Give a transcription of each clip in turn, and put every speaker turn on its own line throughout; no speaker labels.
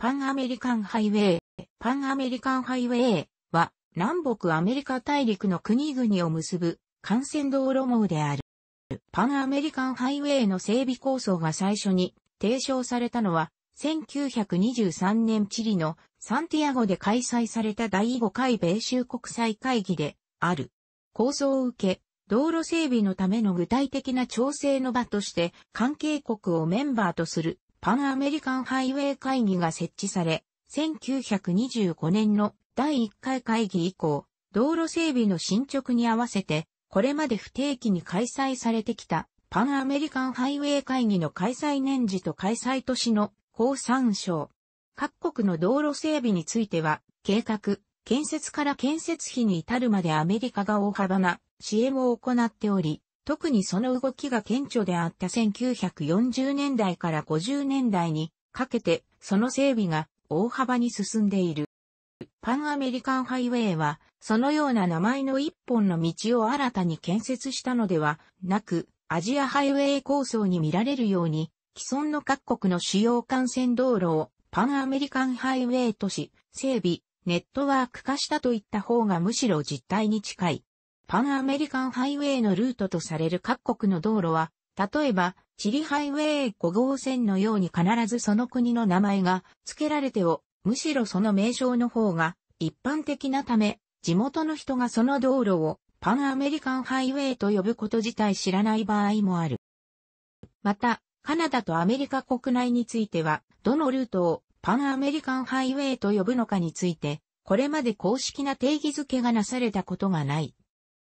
パンアメリカンハイウェイ。パンアメリカンハイウェイは南北アメリカ大陸の国々を結ぶ幹線道路網である。パンアメリカンハイウェイの整備構想が最初に提唱されたのは1923年チリのサンティアゴで開催された第5回米州国際会議である。構想を受け、道路整備のための具体的な調整の場として関係国をメンバーとするパンアメリカンハイウェイ会議が設置され、1925年の第1回会議以降、道路整備の進捗に合わせて、これまで不定期に開催されてきたパンアメリカンハイウェイ会議の開催年次と開催都市の高参照。各国の道路整備については、計画、建設から建設費に至るまでアメリカが大幅な支援を行っており、特にその動きが顕著であった1940年代から50年代にかけてその整備が大幅に進んでいる。パンアメリカンハイウェイはそのような名前の一本の道を新たに建設したのではなくアジアハイウェイ構想に見られるように既存の各国の主要幹線道路をパンアメリカンハイウェイとし整備、ネットワーク化したといった方がむしろ実態に近い。パンアメリカンハイウェイのルートとされる各国の道路は、例えば、チリハイウェイ5号線のように必ずその国の名前が付けられてを、むしろその名称の方が一般的なため、地元の人がその道路をパンアメリカンハイウェイと呼ぶこと自体知らない場合もある。また、カナダとアメリカ国内については、どのルートをパンアメリカンハイウェイと呼ぶのかについて、これまで公式な定義づけがなされたことがない。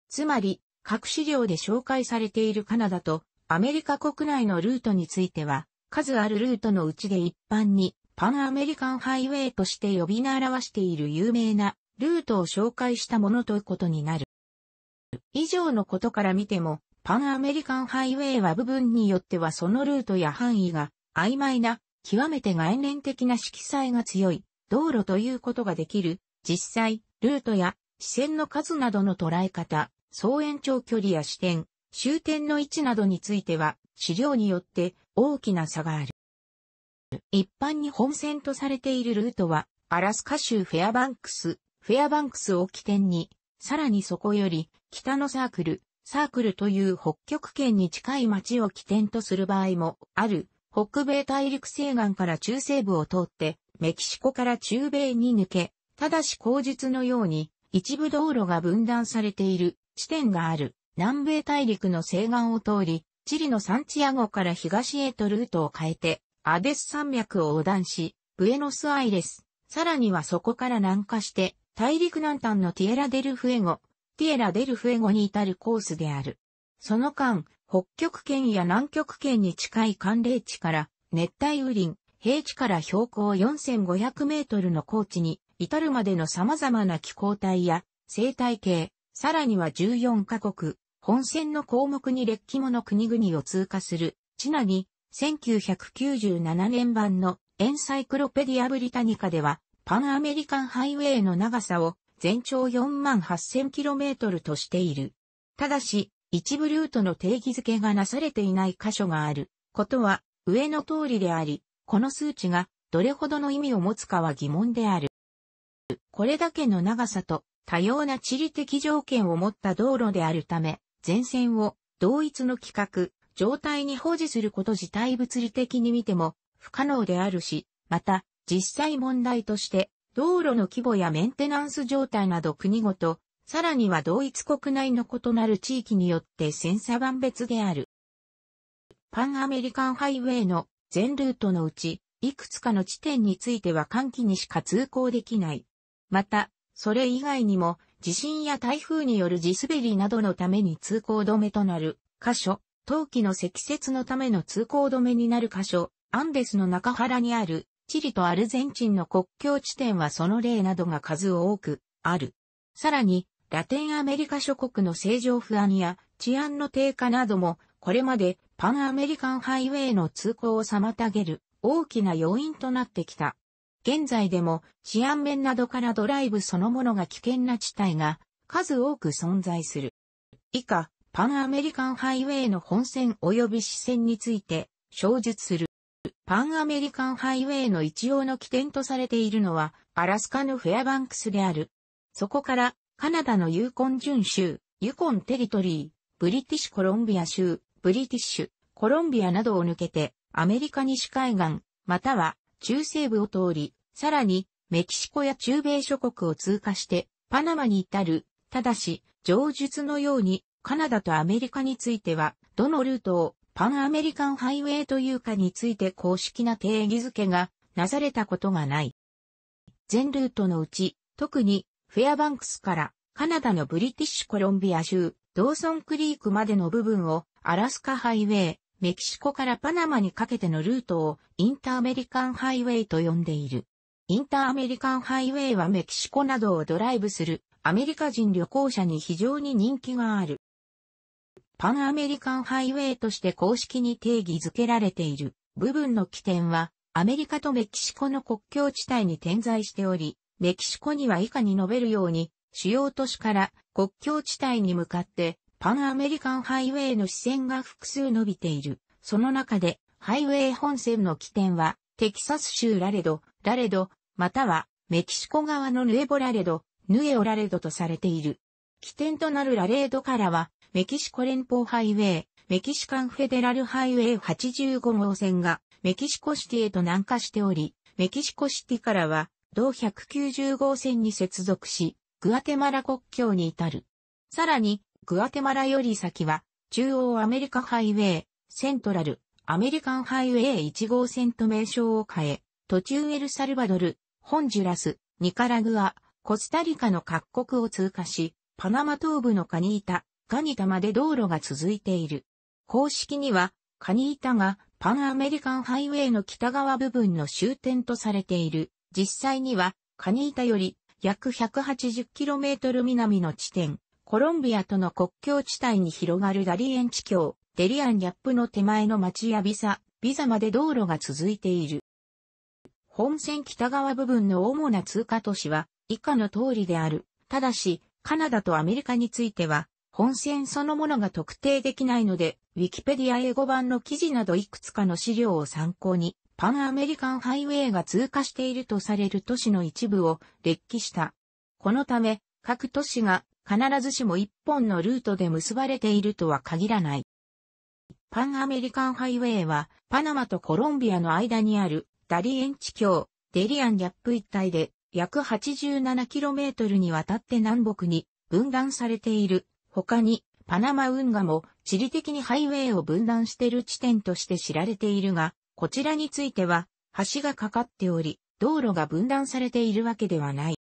つまり、各資料で紹介されているカナダとアメリカ国内のルートについては、数あるルートのうちで一般にパンアメリカンハイウェイとして呼び名表している有名なルートを紹介したものということになる。以上のことから見ても、パンアメリカンハイウェイは部分によってはそのルートや範囲が曖昧な、極めて概念的な色彩が強い道路ということができる、実際、ルートや視線の数などの捉え方、総延長距離や支点、終点の位置などについては、資料によって大きな差がある。一般に本線とされているルートは、アラスカ州フェアバンクス、フェアバンクスを起点に、さらにそこより北のサークル、サークルという北極圏に近い町を起点とする場合もある、北米大陸西岸から中西部を通って、メキシコから中米に抜け、ただし口述のように、一部道路が分断されている地点がある南米大陸の西岸を通り、チリのサンチアゴから東へとルートを変えて、アデス山脈を横断し、ブエノスアイレス、さらにはそこから南下して、大陸南端のティエラデルフエゴ、ティエラデルフエゴに至るコースである。その間、北極圏や南極圏に近い寒冷地から熱帯雨林、平地から標高4500メートルの高地に至るまでの様々な気候帯や生態系、さらには14カ国、本戦の項目に列記もの国々を通過する、ちなみ、1997年版のエンサイクロペディアブリタニカでは、パンアメリカンハイウェイの長さを全長4 8 0 0 0トルとしている。ただし、一部ルートの定義付けがなされていない箇所があることは上の通りであり、この数値がどれほどの意味を持つかは疑問である。これだけの長さと多様な地理的条件を持った道路であるため、全線を同一の規格、状態に保持すること自体物理的に見ても不可能であるし、また、実際問題として、道路の規模やメンテナンス状態など国ごと、さらには同一国内の異なる地域によって千差万別である。パンアメリカンハイウェイの全ルートのうち、いくつかの地点については寒気にしか通行できない。また、それ以外にも、地震や台風による地滑りなどのために通行止めとなる箇所、冬季の積雪のための通行止めになる箇所、アンデスの中原にある、チリとアルゼンチンの国境地点はその例などが数多くある。さらに、ラテンアメリカ諸国の正常不安や治安の低下なども、これまでパンアメリカンハイウェイの通行を妨げる大きな要因となってきた。現在でも治安面などからドライブそのものが危険な地帯が数多く存在する。以下、パンアメリカンハイウェイの本線及び支線について、詳述する。パンアメリカンハイウェイの一応の起点とされているのは、アラスカのフェアバンクスである。そこから、カナダのユーコン準州、ユコンテリトリー、ブリティッシュコロンビア州、ブリティッシュ、コロンビアなどを抜けて、アメリカ西海岸、または中西部を通り、さらに、メキシコや中米諸国を通過して、パナマに至る。ただし、上述のように、カナダとアメリカについては、どのルートをパンアメリカンハイウェイというかについて公式な定義づけがなされたことがない。全ルートのうち、特にフェアバンクスからカナダのブリティッシュコロンビア州、ドーソンクリークまでの部分をアラスカハイウェイ、メキシコからパナマにかけてのルートをインターアメリカンハイウェイと呼んでいる。インターアメリカンハイウェイはメキシコなどをドライブするアメリカ人旅行者に非常に人気がある。パンアメリカンハイウェイとして公式に定義づけられている部分の起点はアメリカとメキシコの国境地帯に点在しており、メキシコには以下に述べるように主要都市から国境地帯に向かってパンアメリカンハイウェイの支線が複数伸びている。その中で、ハイウェイ本線の起点は、テキサス州ラレド、ラレド、または、メキシコ側のヌエボラレド、ヌエオラレドとされている。起点となるラレードからは、メキシコ連邦ハイウェイ、メキシカンフェデラルハイウェイ85号線が、メキシコシティへと南下しており、メキシコシティからは、同190号線に接続し、グアテマラ国境に至る。さらに、グアテマラより先は、中央アメリカハイウェイ、セントラル、アメリカンハイウェイ1号線と名称を変え、途中エルサルバドル、ホンジュラス、ニカラグア、コスタリカの各国を通過し、パナマ東部のカニータ、ガニタまで道路が続いている。公式には、カニータがパンアメリカンハイウェイの北側部分の終点とされている。実際には、カニータより約 180km 南の地点、コロンビアとの国境地帯に広がるダリエン地峡、デリアンギャップの手前の町やビザ、ビザまで道路が続いている。本線北側部分の主な通過都市は以下の通りである。ただし、カナダとアメリカについては、本線そのものが特定できないので、ウィキペディア英語版の記事などいくつかの資料を参考に、パンアメリカンハイウェイが通過しているとされる都市の一部を列記した。このため、各都市が必ずしも一本のルートで結ばれているとは限らない。パンアメリカンハイウェイは、パナマとコロンビアの間にあるダリエン地峡、デリアンギャップ一帯で、約 87km にわたって南北に分断されている。他に、パナマ運河も地理的にハイウェイを分断している地点として知られているが、こちらについては、橋がかかっており、道路が分断されているわけではない。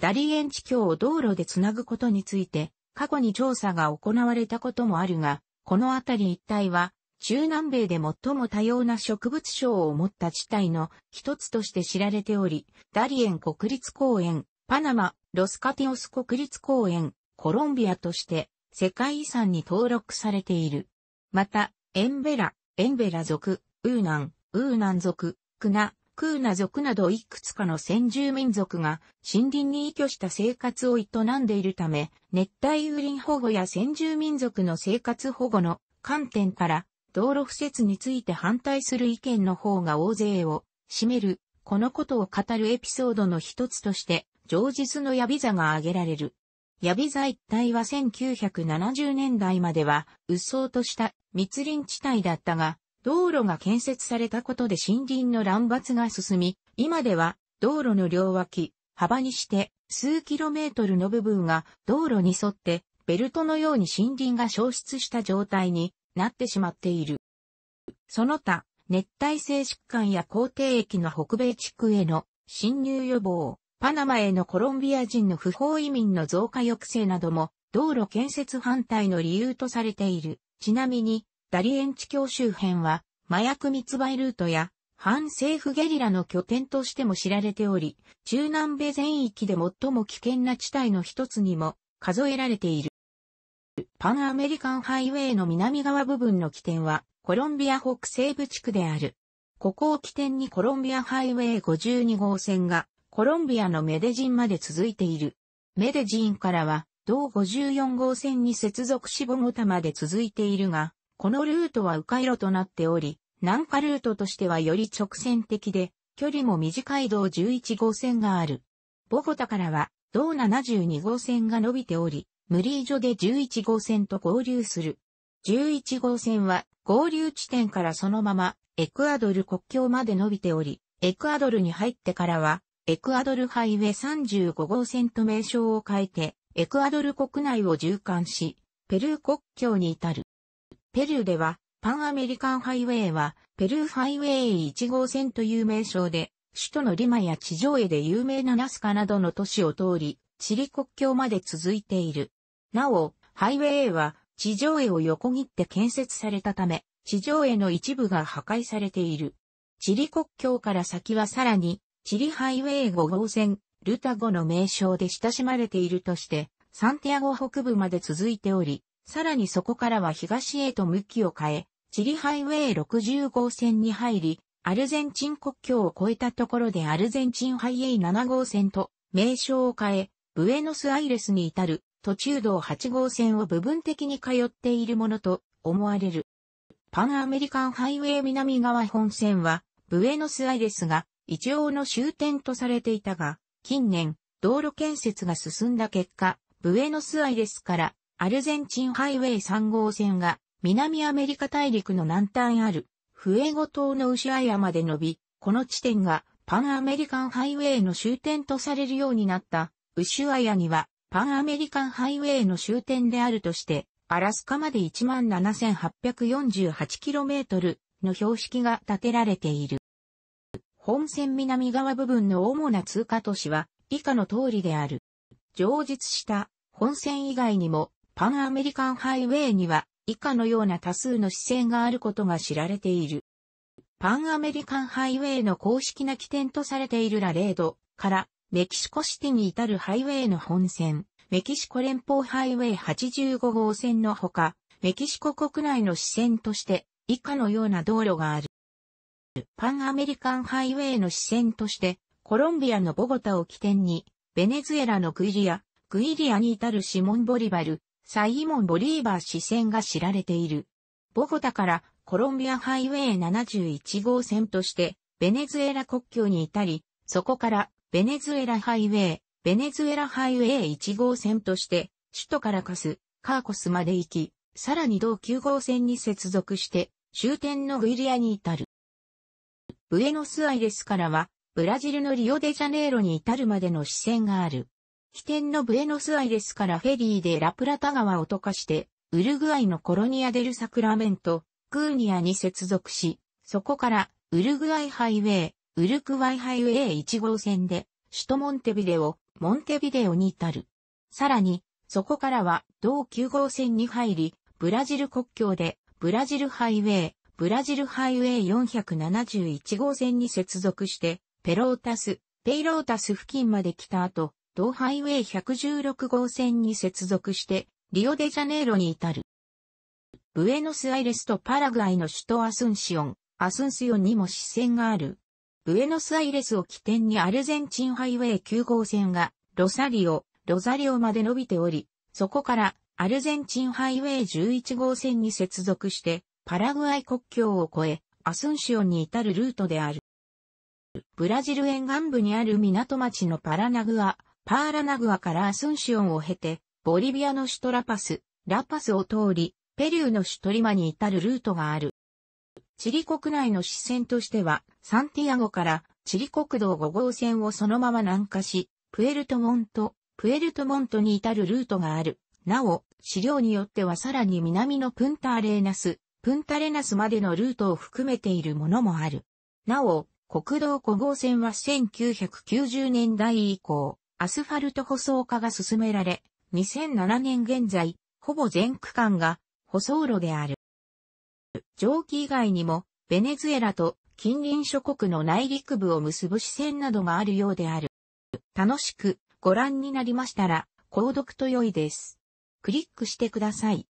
ダリエン地境を道路でつなぐことについて、過去に調査が行われたこともあるが、この辺り一帯は、中南米で最も多様な植物相を持った地帯の一つとして知られており、ダリエン国立公園、パナマ、ロスカティオス国立公園、コロンビアとして世界遺産に登録されている。また、エンベラ、エンベラ族、ウーナン、ウーナン族、クナ、クーナ族などいくつかの先住民族が森林に依拠した生活を営んでいるため、熱帯雨林保護や先住民族の生活保護の観点から道路敷設について反対する意見の方が大勢を占める、このことを語るエピソードの一つとして、上日のヤビザが挙げられる。ヤビザ一帯は1970年代までは、鬱蒼とした密林地帯だったが、道路が建設されたことで森林の乱伐が進み、今では道路の両脇、幅にして数キロメートルの部分が道路に沿ってベルトのように森林が消失した状態になってしまっている。その他、熱帯性疾患や高低液の北米地区への侵入予防、パナマへのコロンビア人の不法移民の増加抑制なども道路建設反対の理由とされている。ちなみに、ダリエン地境周辺は、麻薬密売ルートや、反政府ゲリラの拠点としても知られており、中南米全域で最も危険な地帯の一つにも数えられている。パンアメリカンハイウェイの南側部分の起点はコロンビア北西部地区である。ここを起点にコロンビアハイウェイ52号線がコロンビアのメデジンまで続いている。メデジンからは同54号線に接続しボゴタまで続いているが、このルートは迂回路となっており、南下ルートとしてはより直線的で、距離も短い道11号線がある。ボゴタからは、道72号線が伸びており、無理所で11号線と合流する。11号線は合流地点からそのままエクアドル国境まで伸びており、エクアドルに入ってからはエクアドルハイウェイ35号線と名称を変えてエクアドル国内を縦貫し、ペルー国境に至る。ペルーでは、パンアメリカンハイウェイは、ペルーハイウェイ1号線という名称で、首都のリマや地上絵で有名なナスカなどの都市を通り、チリ国境まで続いている。なお、ハイウェイは、地上絵を横切って建設されたため、地上絵の一部が破壊されている。チリ国境から先はさらに、チリハイウェイ5号線、ルタゴの名称で親しまれているとして、サンティアゴ北部まで続いており、さらにそこからは東へと向きを変え、チリハイウェイ60号線に入り、アルゼンチン国境を越えたところでアルゼンチンハイウェイ7号線と名称を変え、ブエノスアイレスに至る途中道8号線を部分的に通っているものと思われる。パンアメリカンハイウェイ南側本線は、ブエノスアイレスが一応の終点とされていたが、近年、道路建設が進んだ結果、ブエノスアイレスからアルゼンチンハイウェイ3号線が南アメリカ大陸の南端あるフエゴ島の牛アまで伸び、この地点がパンアメリカンハイウェイの終点とされるようになったウシュアヤにはパンアメリカンハイウェイの終点であるとして、アラスカまで 17,848km の標識が建てられている。本線南側部分の主な通過都市は以下の通りである。上述した本線以外にもパンアメリカンハイウェイには以下のような多数の支線があることが知られている。パンアメリカンハイウェイの公式な起点とされているラレードからメキシコシティに至るハイウェイの本線、メキシコ連邦ハイウェイ85号線のほか、メキシコ国内の支線として以下のような道路がある。パンアメリカンハイウェイの支線として、コロンビアのボゴタを起点に、ベネズエラのグイリア、グイリアに至るシモン・ボリバル、サイモン・ボリーバー支線が知られている。ボゴタからコロンビアハイウェイ71号線として、ベネズエラ国境に至り、そこからベネズエラハイウェイ、ベネズエラハイウェイ1号線として、首都からカス、カーコスまで行き、さらに同9号線に接続して、終点のグイリアに至る。ブエノスアイレスからは、ブラジルのリオデジャネイロに至るまでの支線がある。起点のブエノスアイレスからフェリーでラプラタ川を溶かして、ウルグアイのコロニア・デル・サクラメント、クーニアに接続し、そこからウルグアイハイウェイ、ウルクワイハイウェイ1号線で、首都モンテビデオ、モンテビデオに至る。さらに、そこからは同9号線に入り、ブラジル国境で、ブラジルハイウェイ、ブラジルハイウェイ471号線に接続して、ペロータス、ペイロータス付近まで来た後、同ハイウェイ116号線に接続して、リオデジャネイロに至る。ブエノスアイレスとパラグアイの首都アスンシオン、アスンシオンにも支線がある。ブエノスアイレスを起点にアルゼンチンハイウェイ9号線が、ロサリオ、ロザリオまで伸びており、そこからアルゼンチンハイウェイ11号線に接続して、パラグアイ国境を越え、アスンシオンに至るルートである。ブラジル沿岸部にある港町のパラナグア、パーラナグアからアスンシオンを経て、ボリビアの首都ラパス、ラパスを通り、ペリューの首都リマに至るルートがある。チリ国内の支線としては、サンティアゴからチリ国道5号線をそのまま南下し、プエルトモント、プエルトモントに至るルートがある。なお、資料によってはさらに南のプンタレーナス、プンタレナスまでのルートを含めているものもある。なお、国道5号線は1990年代以降、アスファルト舗装化が進められ、2007年現在、ほぼ全区間が舗装路である。蒸気以外にも、ベネズエラと近隣諸国の内陸部を結ぶ支線などがあるようである。楽しくご覧になりましたら、購読と良いです。クリックしてください。